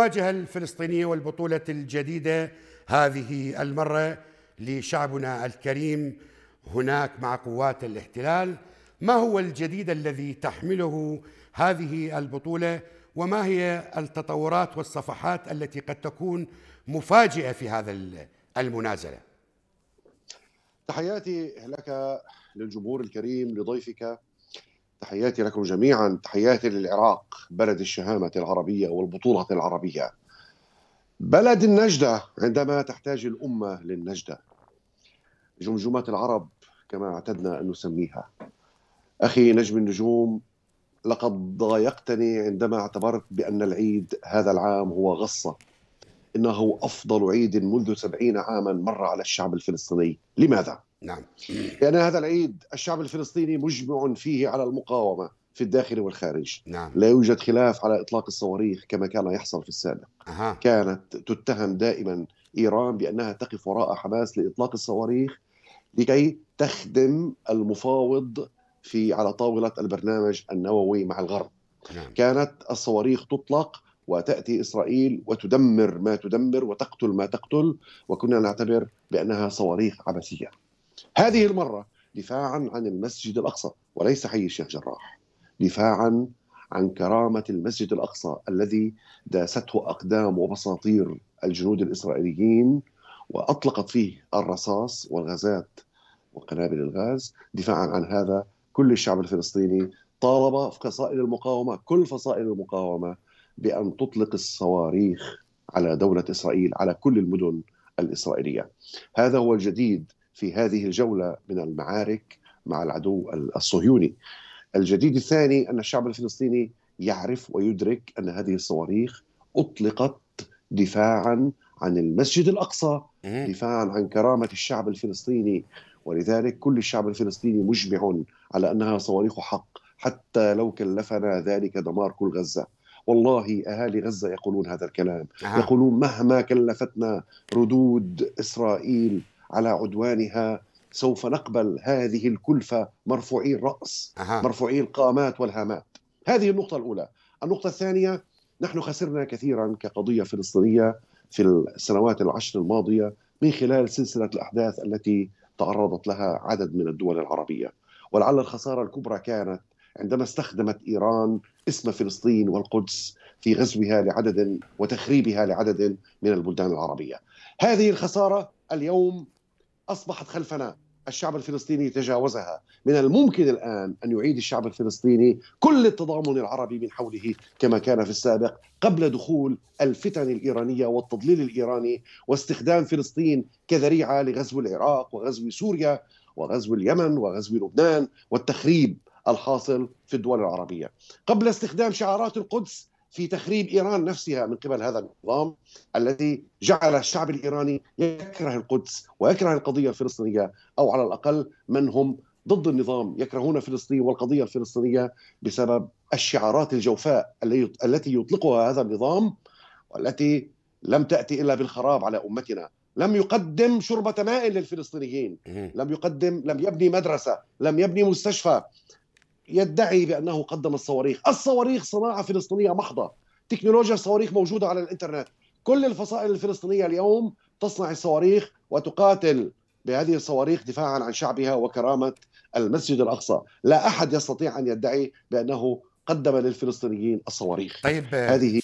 تواجه الفلسطينية والبطولة الجديدة هذه المرة لشعبنا الكريم هناك مع قوات الاحتلال ما هو الجديد الذي تحمله هذه البطولة وما هي التطورات والصفحات التي قد تكون مفاجئة في هذا المنازلة تحياتي لك للجمهور الكريم لضيفك تحياتي لكم جميعا تحياتي للعراق بلد الشهامة العربية والبطولة العربية بلد النجدة عندما تحتاج الأمة للنجدة جمجمة العرب كما اعتدنا أن نسميها أخي نجم النجوم لقد ضايقتني عندما اعتبرت بأن العيد هذا العام هو غصة إنه أفضل عيد منذ سبعين عاما مر على الشعب الفلسطيني لماذا؟ نعم لأن هذا العيد الشعب الفلسطيني مجمع فيه على المقاومة في الداخل والخارج نعم. لا يوجد خلاف على إطلاق الصواريخ كما كان يحصل في السابق أها. كانت تتهم دائما إيران بأنها تقف وراء حماس لإطلاق الصواريخ لكي تخدم المفاوض في على طاولة البرنامج النووي مع الغرب نعم. كانت الصواريخ تطلق وتأتي إسرائيل وتدمر ما تدمر وتقتل ما تقتل وكنا نعتبر بأنها صواريخ عبثية هذه المرة دفاعا عن المسجد الأقصى وليس حي الشيخ جراح دفاعا عن كرامة المسجد الأقصى الذي داسته أقدام وبساطير الجنود الإسرائيليين وأطلقت فيه الرصاص والغازات وقنابل الغاز دفاعا عن هذا كل الشعب الفلسطيني طالب فصائل المقاومة كل فصائل المقاومة بأن تطلق الصواريخ على دولة إسرائيل على كل المدن الإسرائيلية هذا هو الجديد في هذه الجوله من المعارك مع العدو الصهيوني. الجديد الثاني ان الشعب الفلسطيني يعرف ويدرك ان هذه الصواريخ اطلقت دفاعا عن المسجد الاقصى، دفاعا عن كرامه الشعب الفلسطيني ولذلك كل الشعب الفلسطيني مجمع على انها صواريخ حق حتى لو كلفنا ذلك دمار كل غزه. والله اهالي غزه يقولون هذا الكلام، آه. يقولون مهما كلفتنا ردود اسرائيل على عدوانها سوف نقبل هذه الكلفة مرفوعي الرأس أه. مرفوعي القامات والهامات هذه النقطة الأولى النقطة الثانية نحن خسرنا كثيرا كقضية فلسطينية في السنوات العشر الماضية من خلال سلسلة الأحداث التي تعرضت لها عدد من الدول العربية ولعل الخسارة الكبرى كانت عندما استخدمت إيران اسم فلسطين والقدس في غزوها لعدد وتخريبها لعدد من البلدان العربية هذه الخسارة اليوم أصبحت خلفنا الشعب الفلسطيني تجاوزها من الممكن الآن أن يعيد الشعب الفلسطيني كل التضامن العربي من حوله كما كان في السابق قبل دخول الفتن الإيرانية والتضليل الإيراني واستخدام فلسطين كذريعة لغزو العراق وغزو سوريا وغزو اليمن وغزو لبنان والتخريب الحاصل في الدول العربية قبل استخدام شعارات القدس في تخريب ايران نفسها من قبل هذا النظام الذي جعل الشعب الايراني يكره القدس ويكره القضيه الفلسطينيه او على الاقل من هم ضد النظام يكرهون فلسطين والقضيه الفلسطينيه بسبب الشعارات الجوفاء التي يطلقها هذا النظام والتي لم تاتي الا بالخراب على امتنا لم يقدم شربة ماء للفلسطينيين لم يقدم لم يبني مدرسة لم يبني مستشفى يدعي بانه قدم الصواريخ، الصواريخ صناعه فلسطينيه محضه، تكنولوجيا الصواريخ موجوده على الانترنت، كل الفصائل الفلسطينيه اليوم تصنع الصواريخ وتقاتل بهذه الصواريخ دفاعا عن شعبها وكرامه المسجد الاقصى، لا احد يستطيع ان يدعي بانه قدم للفلسطينيين الصواريخ. طيب هذه